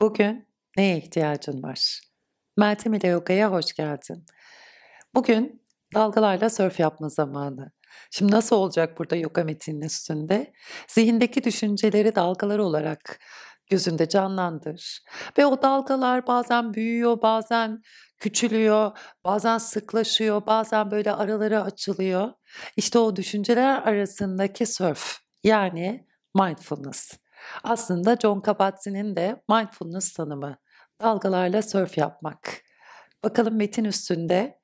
Bugün neye ihtiyacın var? Meltem ile Yoga'ya hoş geldin. Bugün dalgalarla sörf yapma zamanı. Şimdi nasıl olacak burada yoga metinin üstünde? Zihindeki düşünceleri dalgalar olarak gözünde canlandır. Ve o dalgalar bazen büyüyor, bazen küçülüyor, bazen sıklaşıyor, bazen böyle araları açılıyor. İşte o düşünceler arasındaki sörf yani mindfulness. Aslında John Kabat-Zinn'in de mindfulness tanımı dalgalarla sörf yapmak. Bakalım metin üstünde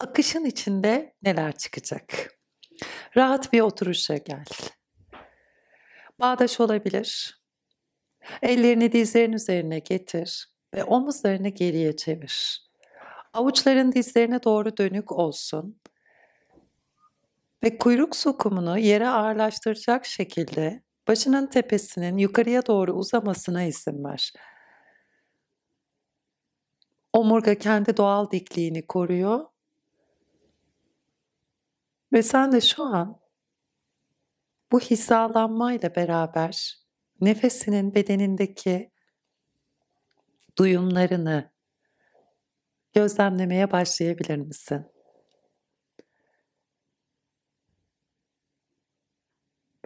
akışın içinde neler çıkacak. Rahat bir oturuşa gel. Bağdaş olabilir. Ellerini dizlerin üzerine getir ve omuzlarını geriye çevir. Avuçların dizlerine doğru dönük olsun ve kuyruk sokumunu yere ağırlaştıracak şekilde Başının tepesinin yukarıya doğru uzamasına izin ver. Omurga kendi doğal dikliğini koruyor. Ve sen de şu an bu hizalanmayla beraber nefesinin bedenindeki duyumlarını gözlemlemeye başlayabilir misin?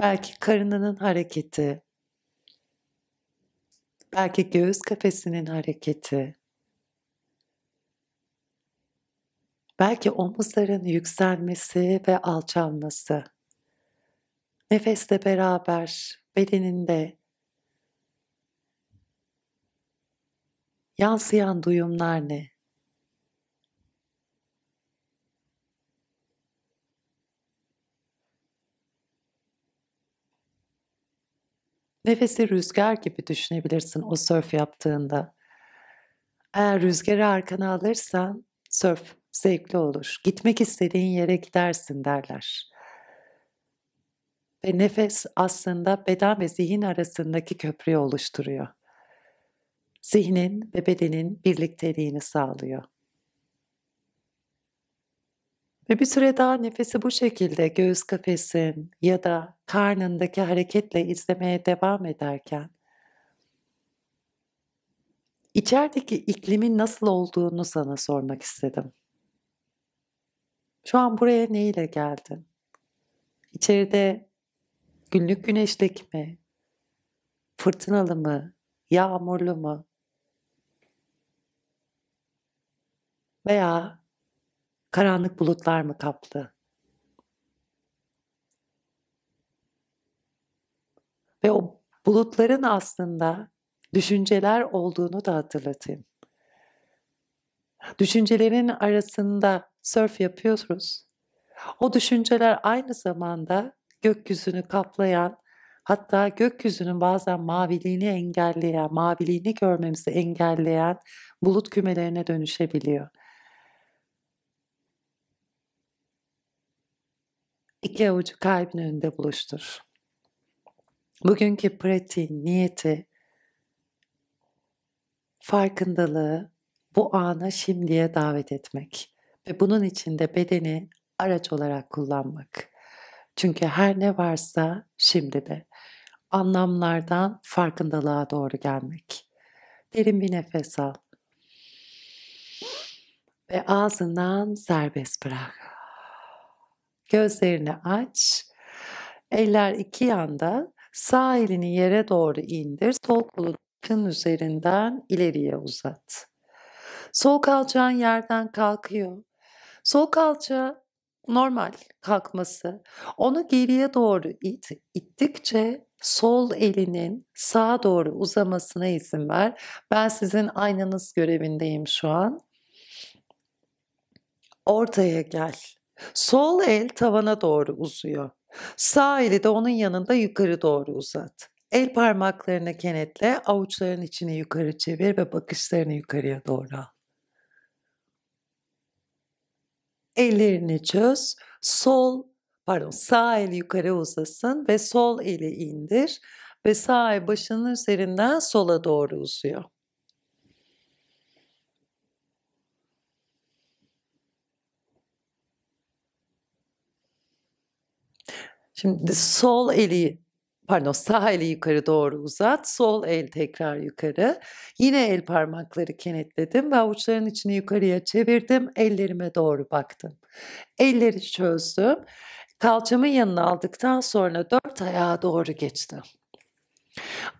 Belki karınının hareketi, belki göğüs kafesinin hareketi, belki omuzların yükselmesi ve alçalması. Nefesle beraber bedeninde yansıyan duyumlar ne? Nefesi rüzgar gibi düşünebilirsin o sörf yaptığında. Eğer rüzgarı arkana alırsan sörf zevkli olur. Gitmek istediğin yere gidersin derler. Ve nefes aslında beden ve zihin arasındaki köprüyü oluşturuyor. Zihnin ve bedenin birlikteliğini sağlıyor. Ve bir süre daha nefesi bu şekilde göğüs kafesin ya da karnındaki hareketle izlemeye devam ederken içerideki iklimin nasıl olduğunu sana sormak istedim. Şu an buraya ne ile geldin? İçeride günlük güneşlik mi? Fırtınalı mı? Yağmurlu mu? Veya Karanlık bulutlar mı kaplı? Ve o bulutların aslında düşünceler olduğunu da hatırlatayım. Düşüncelerin arasında sörf yapıyoruz. O düşünceler aynı zamanda gökyüzünü kaplayan hatta gökyüzünün bazen maviliğini engelleyen, maviliğini görmemizi engelleyen bulut kümelerine dönüşebiliyor. iki avucu kalbin önünde buluştur. Bugünkü pratiğin niyeti, farkındalığı bu ana şimdiye davet etmek ve bunun içinde bedeni araç olarak kullanmak. Çünkü her ne varsa şimdi de anlamlardan farkındalığa doğru gelmek. Derin bir nefes al ve ağzından serbest bırak. Gözlerini aç. Eller iki yanda. Sağ elini yere doğru indir. Sol kolu üzerinden ileriye uzat. Sol kalçan yerden kalkıyor. Sol kalça normal kalkması. Onu geriye doğru it. ittikçe sol elinin sağa doğru uzamasına izin ver. Ben sizin aynanız görevindeyim şu an. Ortaya gel. Sol el tavana doğru uzuyor. Sağ eli de onun yanında yukarı doğru uzat. El parmaklarını kenetle, avuçların içini yukarı çevir ve bakışlarını yukarıya doğru al. Ellerini çöz, sol, pardon sağ eli yukarı uzasın ve sol eli indir ve sağ el başının üzerinden sola doğru uzuyor. Şimdi sol eli pardon sağ eli yukarı doğru uzat. Sol el tekrar yukarı. Yine el parmakları kenetledim ve avuçların içini yukarıya çevirdim. Ellerime doğru baktım. Elleri çözdüm. Kalçamın yanına aldıktan sonra dört ayağa doğru geçtim.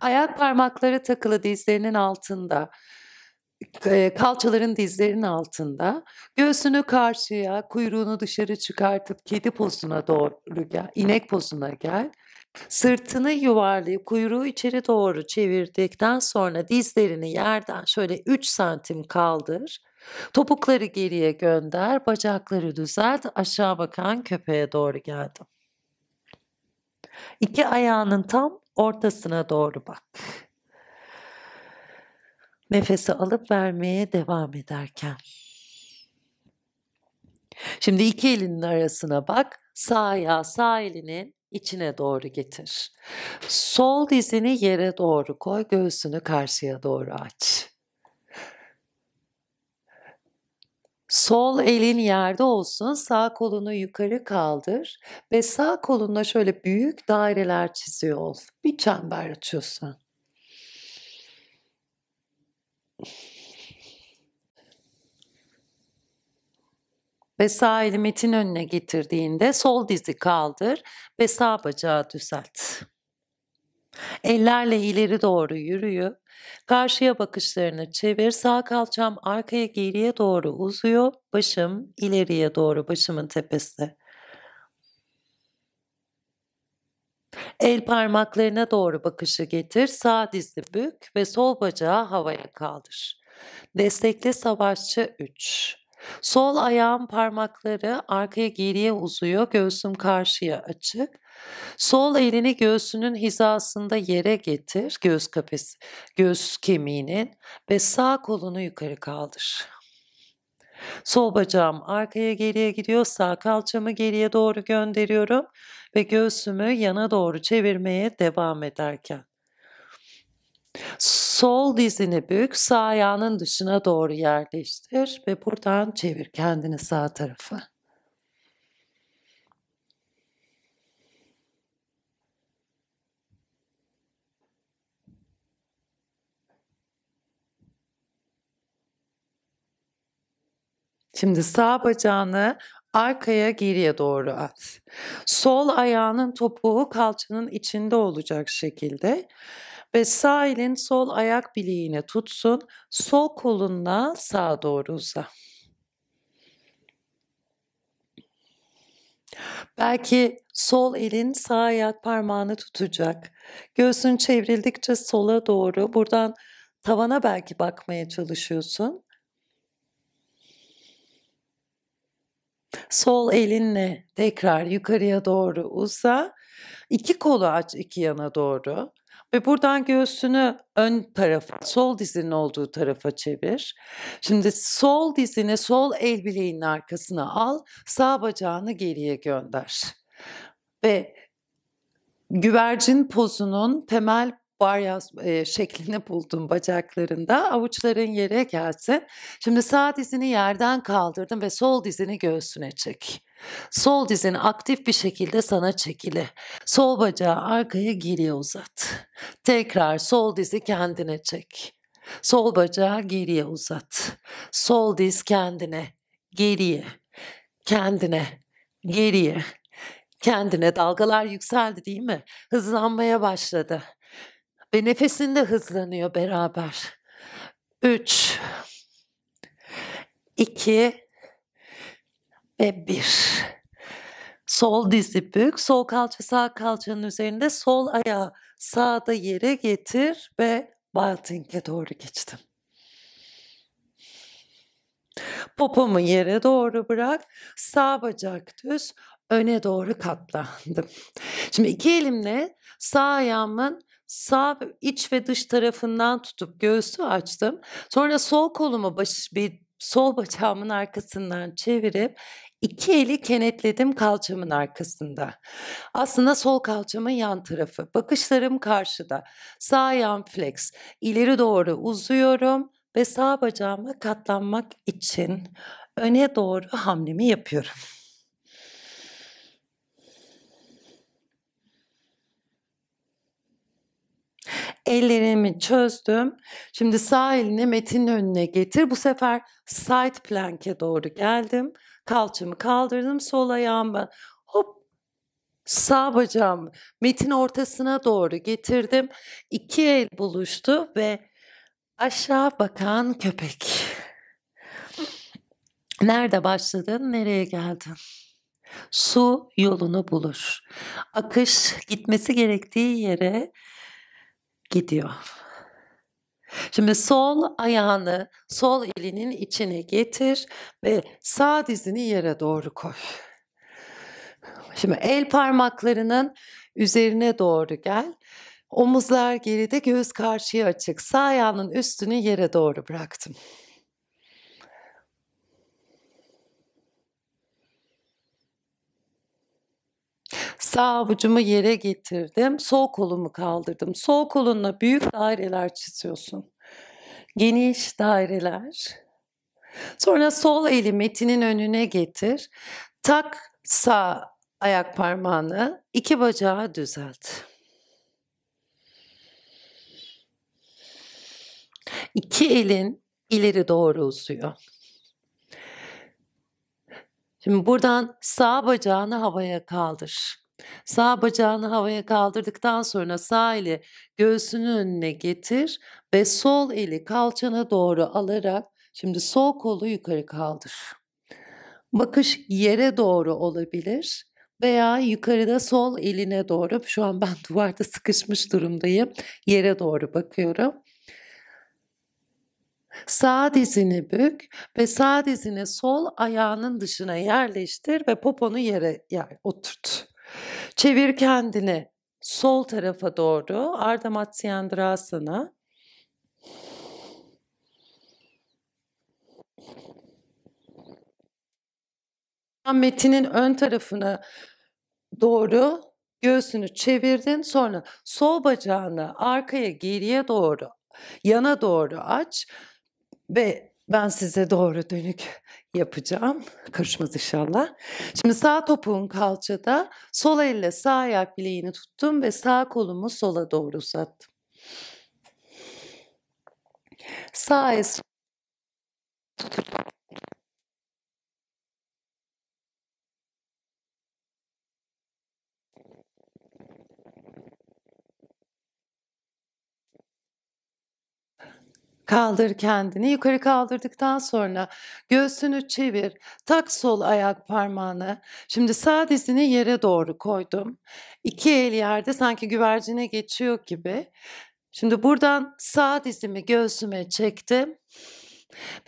Ayak parmakları takılı dizlerinin altında kalçaların dizlerin altında göğsünü karşıya kuyruğunu dışarı çıkartıp kedi posuna doğru gel inek posuna gel sırtını yuvarlayıp kuyruğu içeri doğru çevirdikten sonra dizlerini yerden şöyle 3 santim kaldır topukları geriye gönder bacakları düzelt aşağı bakan köpeğe doğru geldim İki ayağının tam ortasına doğru bak. Nefesi alıp vermeye devam ederken. Şimdi iki elinin arasına bak. Sağ ayağı sağ elinin içine doğru getir. Sol dizini yere doğru koy. Göğsünü karşıya doğru aç. Sol elin yerde olsun. Sağ kolunu yukarı kaldır ve sağ kolunla şöyle büyük daireler çiziyor ol. Bir çember açıyorsun ve sağ eli metin önüne getirdiğinde sol dizi kaldır ve sağ bacağı düzelt. Ellerle ileri doğru yürüyüp karşıya bakışlarını çevir. Sağ kalçam arkaya geriye doğru uzuyor. Başım ileriye doğru başımın tepesi. El parmaklarına doğru bakışı getir, sağ dizi bük ve sol bacağı havaya kaldır. Destekli savaşçı 3. Sol ayağın parmakları arkaya geriye uzuyor, göğsüm karşıya açık. Sol elini göğsünün hizasında yere getir, göğüs kafesi, göğüs kemiğinin ve sağ kolunu yukarı kaldır. Sol bacağım arkaya geriye gidiyor. Sağ kalçamı geriye doğru gönderiyorum ve göğsümü yana doğru çevirmeye devam ederken. Sol dizini bük, sağ ayağının dışına doğru yerleştir ve buradan çevir kendini sağ tarafa. Şimdi sağ bacağını arkaya geriye doğru at. Sol ayağının topuğu kalçanın içinde olacak şekilde ve sağ elin sol ayak bileğine tutsun. Sol kolunla sağa doğru uza. Belki sol elin sağ ayak parmağını tutacak. Göğsün çevrildikçe sola doğru buradan tavana belki bakmaya çalışıyorsun. Sol elinle tekrar yukarıya doğru uza. İki kolu aç iki yana doğru. Ve buradan göğsünü ön tarafa, sol dizinin olduğu tarafa çevir. Şimdi sol dizini sol el bileğinin arkasına al, sağ bacağını geriye gönder. Ve güvercin pozunun temel varyaş e, şeklini buldum bacaklarında. Avuçların yere gelsin. Şimdi sağ dizini yerden kaldırdım ve sol dizini göğsüne çek. Sol dizini aktif bir şekilde sana çekili. Sol bacağı arkaya geriye uzat. Tekrar sol dizi kendine çek. Sol bacağı geriye uzat. Sol diz kendine, geriye, kendine, geriye. Kendine dalgalar yükseldi değil mi? Hızlanmaya başladı. Ve nefesin de hızlanıyor beraber. 3 2 ve 1 Sol dizi bük, sol kalça sağ kalçanın üzerinde, sol ayağı sağda yere getir ve Balting'e doğru geçtim. Popomu yere doğru bırak. Sağ bacak düz öne doğru katlandım. Şimdi iki elimle sağ ayağımın sağ iç ve dış tarafından tutup göğsü açtım. Sonra sol kolumu baş, bir sol bacağımın arkasından çevirip iki eli kenetledim kalçamın arkasında. Aslında sol kalçamın yan tarafı. Bakışlarım karşıda. Sağ yan flex. İleri doğru uzuyorum ve sağ bacağıma katlanmak için öne doğru hamlemi yapıyorum. ellerimi çözdüm. Şimdi sağ elini metin önüne getir. Bu sefer side plank'e doğru geldim. Kalçamı kaldırdım. Sol ayağımı hop sağ bacağımı metin ortasına doğru getirdim. İki el buluştu ve aşağı bakan köpek. Nerede başladın, nereye geldin? Su yolunu bulur. Akış gitmesi gerektiği yere gidiyor. Şimdi sol ayağını sol elinin içine getir ve sağ dizini yere doğru koy. Şimdi el parmaklarının üzerine doğru gel. Omuzlar geride, göz karşıya açık. Sağ ayağının üstünü yere doğru bıraktım. Sağ avucumu yere getirdim. Sol kolumu kaldırdım. Sol kolunla büyük daireler çiziyorsun. Geniş daireler. Sonra sol eli metinin önüne getir. Tak sağ ayak parmağını iki bacağı düzelt. İki elin ileri doğru uzuyor. Şimdi buradan sağ bacağını havaya kaldır. Sağ bacağını havaya kaldırdıktan sonra sağ eli göğsünün önüne getir ve sol eli kalçana doğru alarak şimdi sol kolu yukarı kaldır. Bakış yere doğru olabilir veya yukarıda sol eline doğru şu an ben duvarda sıkışmış durumdayım yere doğru bakıyorum. Sağ dizini bük ve sağ dizini sol ayağının dışına yerleştir ve poponu yere yer, oturt. Çevir kendini sol tarafa doğru Ardha Matsyendrasana. Metinin ön tarafına doğru göğsünü çevirdin sonra sol bacağını arkaya geriye doğru yana doğru aç ve ben size doğru dönük yapacağım. Karışmaz inşallah. Şimdi sağ topuğun kalçada sol elle sağ ayak bileğini tuttum ve sağ kolumu sola doğru uzattım. Sağ el. tutacağım. Kaldır kendini. Yukarı kaldırdıktan sonra göğsünü çevir. Tak sol ayak parmağını. Şimdi sağ dizini yere doğru koydum. İki el yerde sanki güvercine geçiyor gibi. Şimdi buradan sağ dizimi göğsüme çektim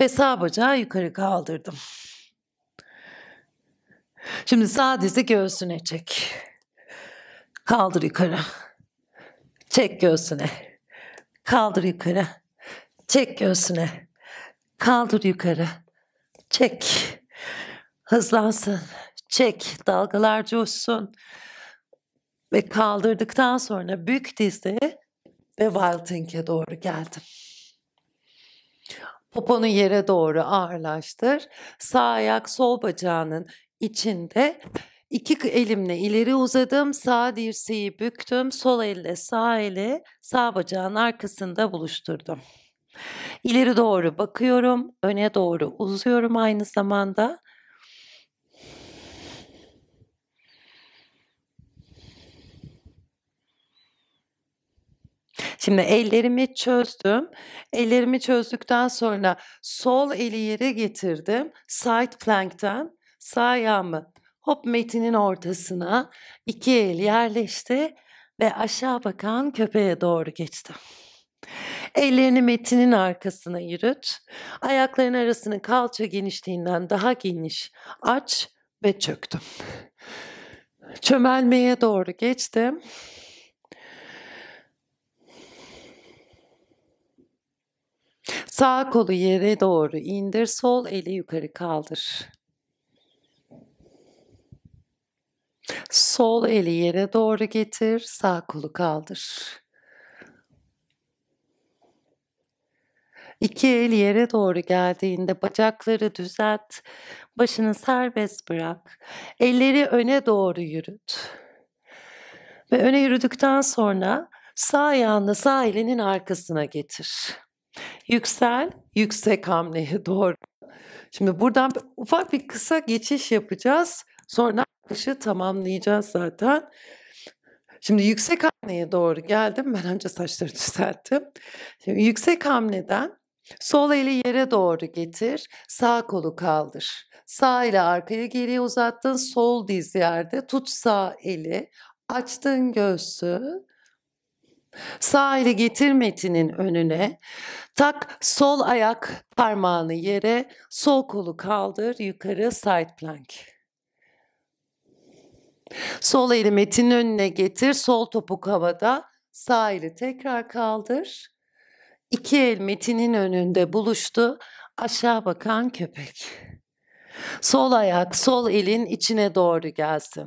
ve sağ bacağı yukarı kaldırdım. Şimdi sağ dizi göğsüne çek. Kaldır yukarı. Çek göğsüne. Kaldır yukarı. Çek göğsüne. Kaldır yukarı. Çek. Hızlansın. Çek. Dalgalar coşsun. Ve kaldırdıktan sonra bük dizi ve Walting'e doğru geldim. Poponu yere doğru ağırlaştır. Sağ ayak sol bacağının içinde İki elimle ileri uzadım, sağ dirseği büktüm, sol elle sağ eli sağ bacağın arkasında buluşturdum. İleri doğru bakıyorum, öne doğru uzuyorum aynı zamanda. Şimdi ellerimi çözdüm. Ellerimi çözdükten sonra sol eli yere getirdim. Side plank'ten sağ ayağımı hop metinin ortasına iki el yerleşti ve aşağı bakan köpeğe doğru geçtim. Ellerini metinin arkasına yürüt. Ayakların arasını kalça genişliğinden daha geniş aç ve çöktüm. Çömelmeye doğru geçtim. Sağ kolu yere doğru indir, sol eli yukarı kaldır. Sol eli yere doğru getir, sağ kolu kaldır. İki el yere doğru geldiğinde bacakları düzelt. Başını serbest bırak. Elleri öne doğru yürüt. Ve öne yürüdükten sonra sağ ayağını sağ elinin arkasına getir. Yüksel, yüksek hamleye doğru. Şimdi buradan bir, ufak bir kısa geçiş yapacağız. Sonra akışı tamamlayacağız zaten. Şimdi yüksek hamleye doğru geldim. Ben önce saçları düzelttim. Şimdi yüksek hamleden Sol eli yere doğru getir, sağ kolu kaldır. Sağ ile arkaya geriye uzattın, sol diz yerde. Tut sağ eli, açtın göğsü. Sağ eli getir metinin önüne. Tak sol ayak parmağını yere, sol kolu kaldır yukarı side plank. Sol eli metinin önüne getir, sol topuk havada. Sağ eli tekrar kaldır. İki el Metin'in önünde buluştu. Aşağı bakan köpek. Sol ayak sol elin içine doğru gelsin.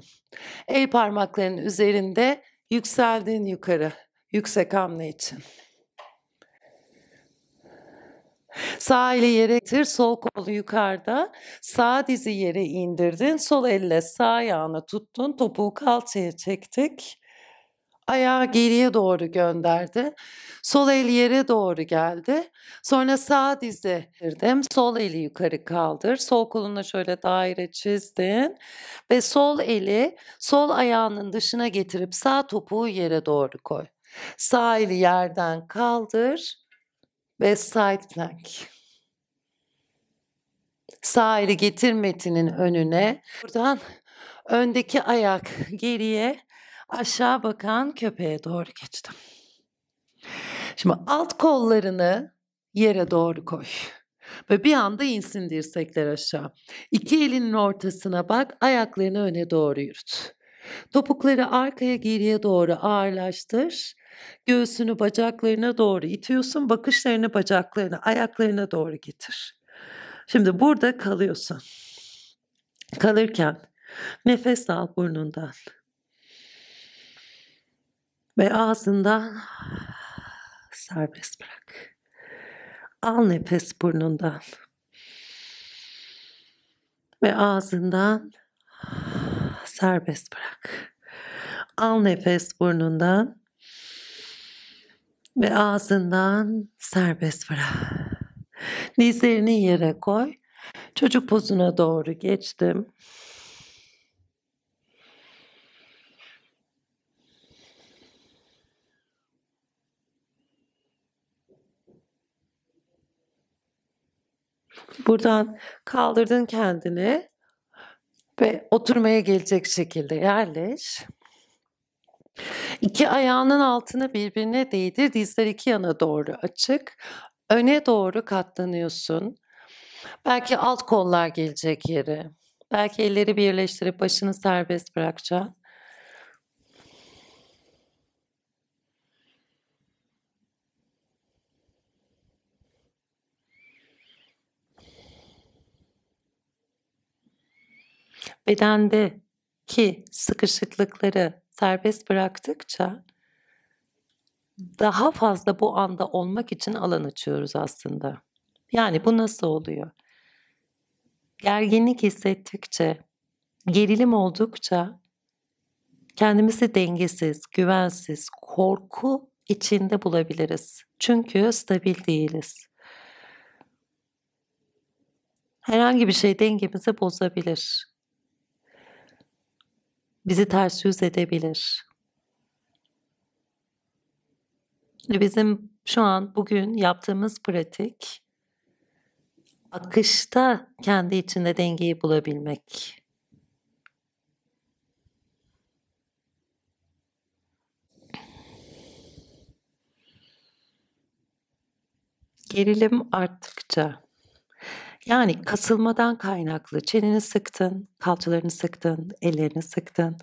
El parmaklarının üzerinde yükseldin yukarı. Yüksek hamle için. Sağ ile yere getir, sol kolu yukarıda. Sağ dizi yere indirdin, sol elle sağ ayağını tuttun, topuğu kalçaya çektik ayağı geriye doğru gönderdi. Sol el yere doğru geldi. Sonra sağ dizi girdim. Sol eli yukarı kaldır. Sol koluna şöyle daire çizdin. Ve sol eli sol ayağının dışına getirip sağ topuğu yere doğru koy. Sağ eli yerden kaldır. Ve side plank. Sağ eli getir metinin önüne. Buradan öndeki ayak geriye aşağı bakan köpeğe doğru geçtim. Şimdi alt kollarını yere doğru koy. Ve bir anda insin dirsekler aşağı. İki elinin ortasına bak, ayaklarını öne doğru yürüt. Topukları arkaya geriye doğru ağırlaştır. Göğsünü bacaklarına doğru itiyorsun. Bakışlarını bacaklarına, ayaklarına doğru getir. Şimdi burada kalıyorsun. Kalırken nefes al burnundan. Ve ağzından serbest bırak. Al nefes burnundan. Ve ağzından serbest bırak. Al nefes burnundan ve ağzından serbest bırak. Dizlerini yere koy. Çocuk pozuna doğru geçtim. Buradan kaldırdın kendini ve oturmaya gelecek şekilde yerleş. İki ayağının altını birbirine değdir. Dizler iki yana doğru açık. Öne doğru katlanıyorsun. Belki alt kollar gelecek yere. Belki elleri birleştirip başını serbest bırakacaksın. bedendeki sıkışıklıkları serbest bıraktıkça daha fazla bu anda olmak için alan açıyoruz aslında. Yani bu nasıl oluyor? Gerginlik hissettikçe, gerilim oldukça kendimizi dengesiz, güvensiz, korku içinde bulabiliriz. Çünkü stabil değiliz. Herhangi bir şey dengemizi bozabilir bizi ters yüz edebilir. Bizim şu an bugün yaptığımız pratik akışta kendi içinde dengeyi bulabilmek. Gerilim arttıkça yani kasılmadan kaynaklı çeneni sıktın, kalçalarını sıktın, ellerini sıktın.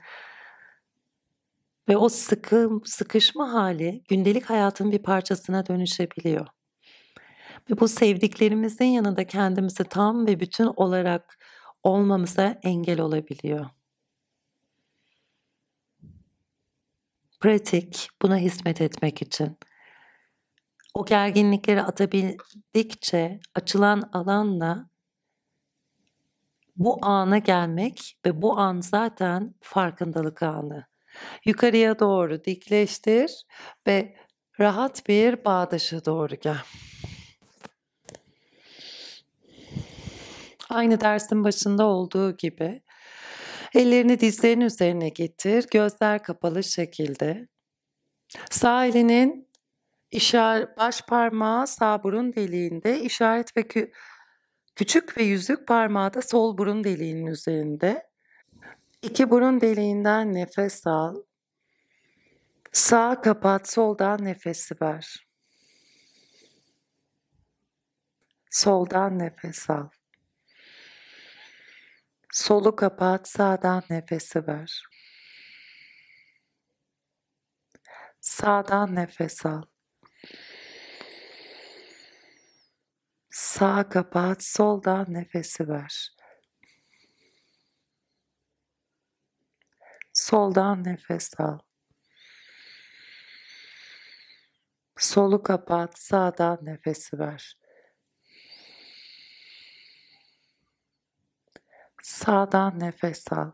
Ve o sıkım, sıkışma hali gündelik hayatın bir parçasına dönüşebiliyor. Ve bu sevdiklerimizin yanında kendimizi tam ve bütün olarak olmamıza engel olabiliyor. Pratik buna hizmet etmek için o gerginlikleri atabildikçe açılan alanla bu ana gelmek ve bu an zaten farkındalık anı. Yukarıya doğru dikleştir ve rahat bir bağdaşa doğru gel. Aynı dersin başında olduğu gibi ellerini dizlerin üzerine getir, gözler kapalı şekilde. Sağ elinin İşaret, baş parmağı sağ burun deliğinde, işaret ve kü, küçük ve yüzük parmağı da sol burun deliğinin üzerinde. İki burun deliğinden nefes al. Sağ kapat, soldan nefesi ver. Soldan nefes al. Solu kapat, sağdan nefesi ver. Sağdan nefes al. Sağ kapat, soldan nefesi ver. Soldan nefes al. Solu kapat, sağdan nefesi ver. Sağdan nefes al.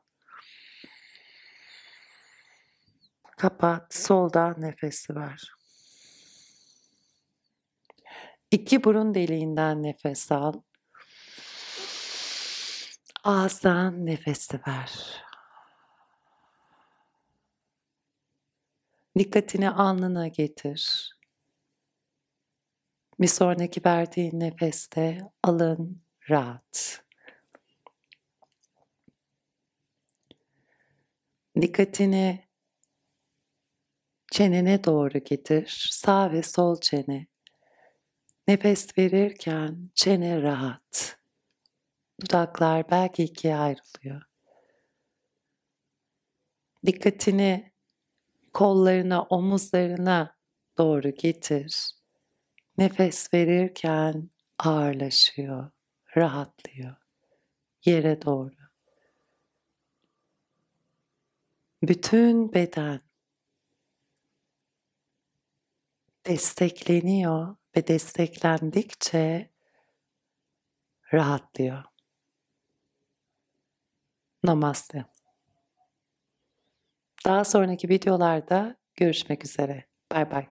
Kapat, soldan nefesi ver. İki burun deliğinden nefes al. Ağızdan nefesi ver. Dikkatini alnına getir. Bir sonraki verdiğin nefeste alın rahat. Dikkatini çenene doğru getir. Sağ ve sol çene Nefes verirken çene rahat. Dudaklar belki ikiye ayrılıyor. Dikkatini kollarına, omuzlarına doğru getir. Nefes verirken ağırlaşıyor, rahatlıyor yere doğru. Bütün beden destekleniyor ve desteklendikçe rahatlıyor. Namaste. Daha sonraki videolarda görüşmek üzere. Bay bay.